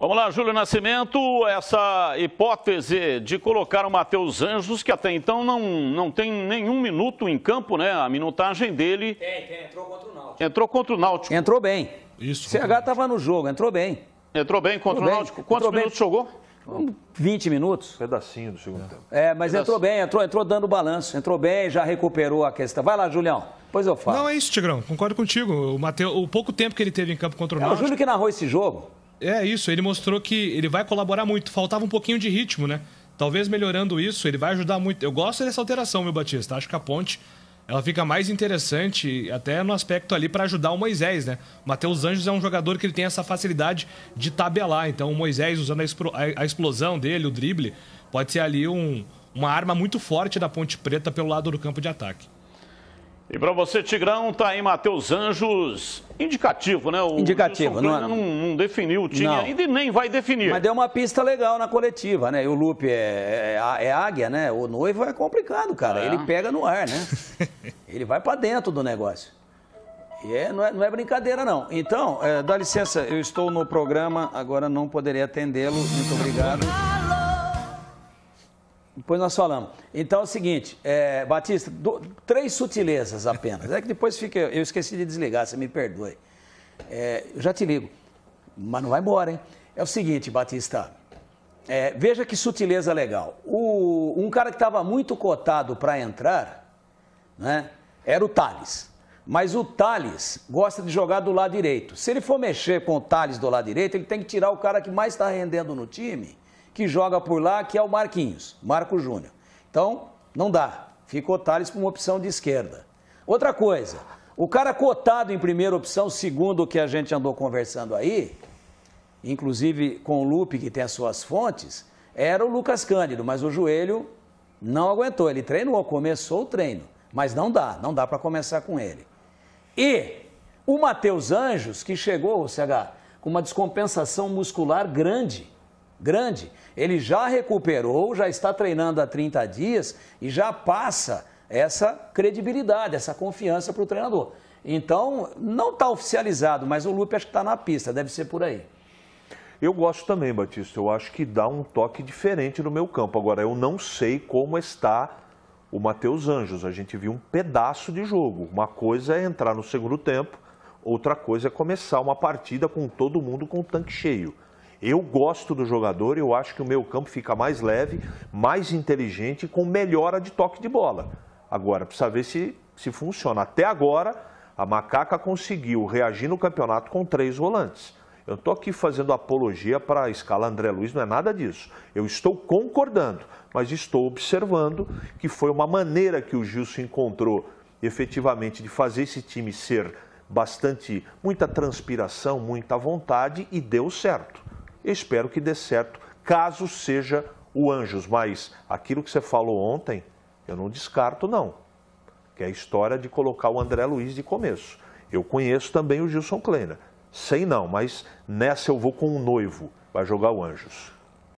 Vamos lá, Júlio Nascimento, essa hipótese de colocar o Matheus Anjos, que até então não, não tem nenhum minuto em campo, né? A minutagem dele... Tem, tem, entrou contra o Náutico. Entrou contra o Náutico. Entrou bem. Isso. O CH estava no jogo, entrou bem. Entrou bem contra entrou o bem. Náutico. Quantos entrou minutos bem. jogou? 20 minutos. Pedacinho do segundo é. tempo. É, mas Pedacinho. entrou bem, entrou, entrou dando balanço. Entrou bem, já recuperou a questão. Vai lá, Julião. Pois eu falo. Não, é isso, Tigrão. Concordo contigo. O, Mateu, o pouco tempo que ele teve em campo contra o é, Náutico... É o Júlio que narrou esse jogo. É isso, ele mostrou que ele vai colaborar muito. Faltava um pouquinho de ritmo, né? Talvez melhorando isso, ele vai ajudar muito. Eu gosto dessa alteração, meu Batista. Acho que a ponte ela fica mais interessante até no aspecto ali para ajudar o Moisés, né? O Matheus Anjos é um jogador que ele tem essa facilidade de tabelar, então o Moisés usando a, explosão dele, o drible, pode ser ali um, uma arma muito forte da Ponte Preta pelo lado do campo de ataque. E para você, Tigrão, tá aí Matheus Anjos, indicativo, né? O indicativo, não, é? não, não definiu o time não. ainda e nem vai definir. Mas deu uma pista legal na coletiva, né? E o Lupe é, é, é, é águia, né? O noivo é complicado, cara. É. Ele pega no ar, né? Ele vai para dentro do negócio. E é, não, é, não é brincadeira, não. Então, eh, dá licença, eu estou no programa, agora não poderei atendê-lo. Muito obrigado. Depois nós falamos. Então é o seguinte, é, Batista, do, três sutilezas apenas. É que depois fica. Eu esqueci de desligar, você me perdoe. É, eu já te ligo. Mas não vai embora, hein? É o seguinte, Batista. É, veja que sutileza legal. O, um cara que estava muito cotado para entrar né, era o Thales. Mas o Thales gosta de jogar do lado direito. Se ele for mexer com o Thales do lado direito, ele tem que tirar o cara que mais está rendendo no time que joga por lá, que é o Marquinhos, Marco Júnior. Então, não dá. Ficou Thales com uma opção de esquerda. Outra coisa, o cara cotado em primeira opção, segundo o que a gente andou conversando aí, inclusive com o Lupe, que tem as suas fontes, era o Lucas Cândido, mas o joelho não aguentou. Ele treinou, começou o treino, mas não dá, não dá para começar com ele. E o Matheus Anjos, que chegou, CH, com uma descompensação muscular grande grande. Ele já recuperou, já está treinando há 30 dias e já passa essa credibilidade, essa confiança para o treinador. Então, não está oficializado, mas o Lupe acho que está na pista, deve ser por aí. Eu gosto também, Batista. Eu acho que dá um toque diferente no meu campo. Agora, eu não sei como está o Matheus Anjos. A gente viu um pedaço de jogo. Uma coisa é entrar no segundo tempo, outra coisa é começar uma partida com todo mundo com o tanque cheio. Eu gosto do jogador, eu acho que o meu campo fica mais leve, mais inteligente, com melhora de toque de bola. Agora, precisa ver se, se funciona. Até agora, a Macaca conseguiu reagir no campeonato com três volantes. Eu estou aqui fazendo apologia para a escala André Luiz, não é nada disso. Eu estou concordando, mas estou observando que foi uma maneira que o Gilson encontrou efetivamente de fazer esse time ser bastante, muita transpiração, muita vontade e deu certo. Espero que dê certo, caso seja o Anjos. Mas aquilo que você falou ontem, eu não descarto, não. Que é a história de colocar o André Luiz de começo. Eu conheço também o Gilson Kleina. Sei não, mas nessa eu vou com o noivo. Vai jogar o Anjos.